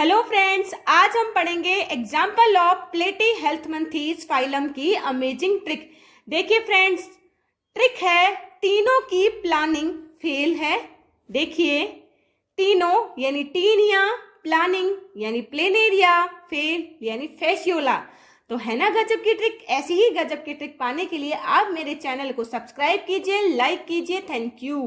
hello friends आज हम पढ़ेंगे example of platyhelminthes phylum की अमेजिंग ट्रिक देखिए फ्रेंड्स ट्रिक है तीनों की प्लानिंग फेल है देखिए तीनों यानी टीनिया प्लानिंग यानी प्लेनेरिया फेल यानी फेशियोला तो है ना गजब की ट्रिक ऐसी ही गजब की ट्रिक पाने के लिए आप मेरे चैनल को सब्सक्राइब कीजिए लाइक कीजिए थैंक यू